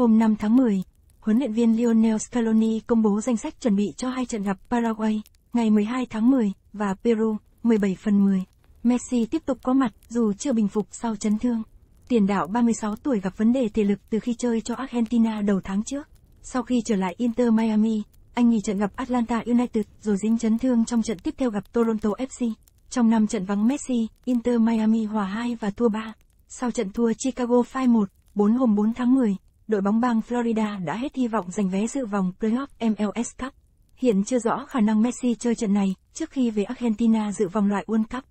Hôm 5 tháng 10, huấn luyện viên Lionel Scaloni công bố danh sách chuẩn bị cho hai trận gặp Paraguay, ngày 12 tháng 10, và Peru, 17 phần 10. Messi tiếp tục có mặt dù chưa bình phục sau chấn thương. Tiền đạo 36 tuổi gặp vấn đề thể lực từ khi chơi cho Argentina đầu tháng trước. Sau khi trở lại Inter Miami, anh nghỉ trận gặp Atlanta United rồi dính chấn thương trong trận tiếp theo gặp Toronto FC. Trong năm trận vắng Messi, Inter Miami hòa 2 và thua 3. Sau trận thua Chicago 5-1, 4 hôm 4 tháng 10, đội bóng bang Florida đã hết hy vọng giành vé dự vòng playoff MLS Cup. Hiện chưa rõ khả năng Messi chơi trận này trước khi về Argentina dự vòng loại World Cup.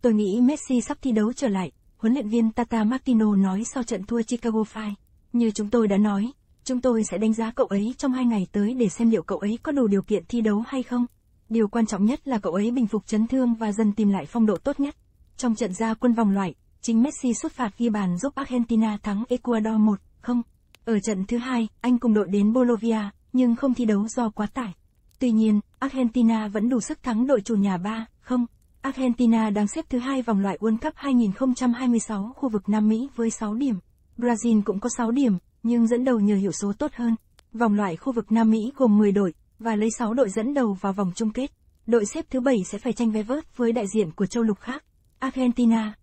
Tôi nghĩ Messi sắp thi đấu trở lại, huấn luyện viên Tata Martino nói sau trận thua Chicago Fire. Như chúng tôi đã nói, chúng tôi sẽ đánh giá cậu ấy trong hai ngày tới để xem liệu cậu ấy có đủ điều kiện thi đấu hay không. Điều quan trọng nhất là cậu ấy bình phục chấn thương và dần tìm lại phong độ tốt nhất. Trong trận ra quân vòng loại, chính Messi xuất phạt ghi bàn giúp Argentina thắng Ecuador 1-0. Ở trận thứ hai, Anh cùng đội đến Bolivia, nhưng không thi đấu do quá tải. Tuy nhiên, Argentina vẫn đủ sức thắng đội chủ nhà 3, không. Argentina đang xếp thứ hai vòng loại World Cup 2026 khu vực Nam Mỹ với 6 điểm. Brazil cũng có 6 điểm, nhưng dẫn đầu nhờ hiệu số tốt hơn. Vòng loại khu vực Nam Mỹ gồm 10 đội, và lấy 6 đội dẫn đầu vào vòng chung kết. Đội xếp thứ bảy sẽ phải tranh vé vớt với đại diện của châu lục khác. Argentina,